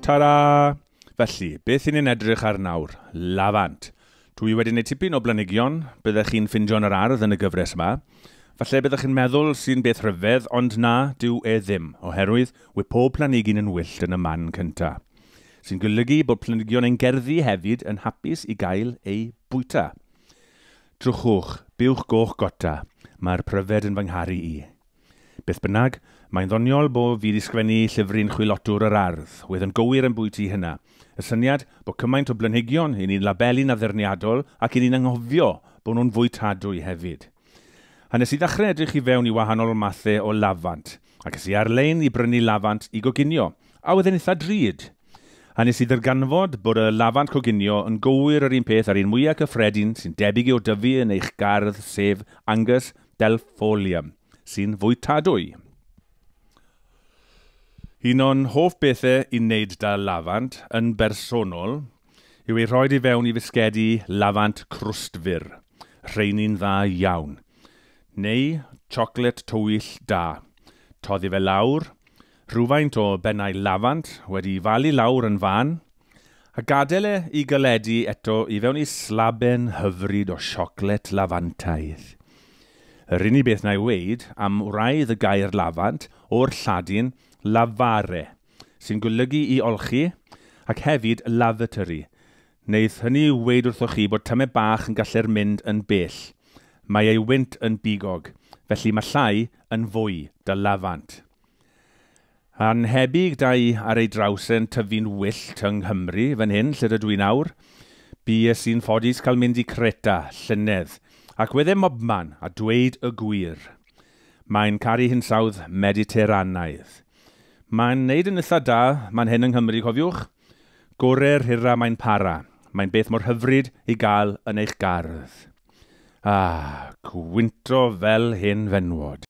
Ta-da! Felly, beth ni'n edrych ar nawr? Lafant. Dwi wedi gwneud tipyn o blanigion, byddech chi'n ffindio'n yr ardd yn y gyfres yma. Falle byddech chi'n meddwl sy'n beth rhyfedd, ond na, dyw e ddim, oherwydd wy pob planigyn yn wyllt yn y man cyntaf. Sy'n golygu bod planigion ein gerddi hefyd yn hapus i gael eu bwyta. Trwchwch, bywch goch gota, mae'r pryfed yn fy ngharu i. Beth bynnag, mae'n ddoniol bod fi wedi sgrifennu llyfrin chwilotwr yr ardd, wedd yn gywir yn bwyty hynna. Y syniad bod cymaint o blanhigion i ni'n labelu'n addurniadol ac i ni'n anghofio bod nhw'n fwy tadwy hefyd. Hanes i ddechrau edrych i fewn i wahanol mathau o lafant, ac ys i ar-lein i brynu lafant i goginio, a wedyn eitha drud. A nes i ddarganfod bod y lafant coginio yn gywir yr un peth ar un mwyaf cyffredin sy'n debyg o dyfu yn eich gardd sef Angus Delfolium sy'n fwy tadwy. Un o'n hoff bethau i wneud da lafant yn bersonol yw ei roed i fewn i fisgedi lafant crwstfyr, rheini'n dda iawn, neu siocled tywyll da. Toddi fe lawr, rhywfaint o bennau lafant wedi falu lawr yn fan, a gadael e i galedu eto i fewn i slaben hyfryd o sioclet lafantaidd. Yr unig beth na i weid am wraidd y gair lafant o'r Lladin lafare, sy'n golygu i olchi ac hefyd lavatory. Wneud hynny weid wrthoch chi bod tymau bach yn gallu'r mynd yn bell. Mae ei wynt yn bigog, felly mae llai yn fwy dy lafant. Anhebyg da i ar ei draws yn tyfu'n wyllt yng Nghymru, fan hyn, lle dydw i nawr. Bu sy'n ffodus cael mynd i Creta, llynedd, ac wedi e mobman a dweud y gwir. Mae'n caru hinsawdd mediterannaidd. Mae'n neud yn eitha da, mae'n hyn yng Nghymru, cofiwch. Gorau'r hirra mae'n para. Mae'n beth mor hyfryd i gael yn eich gardd. Ah, gwynto fel hyn fenwod.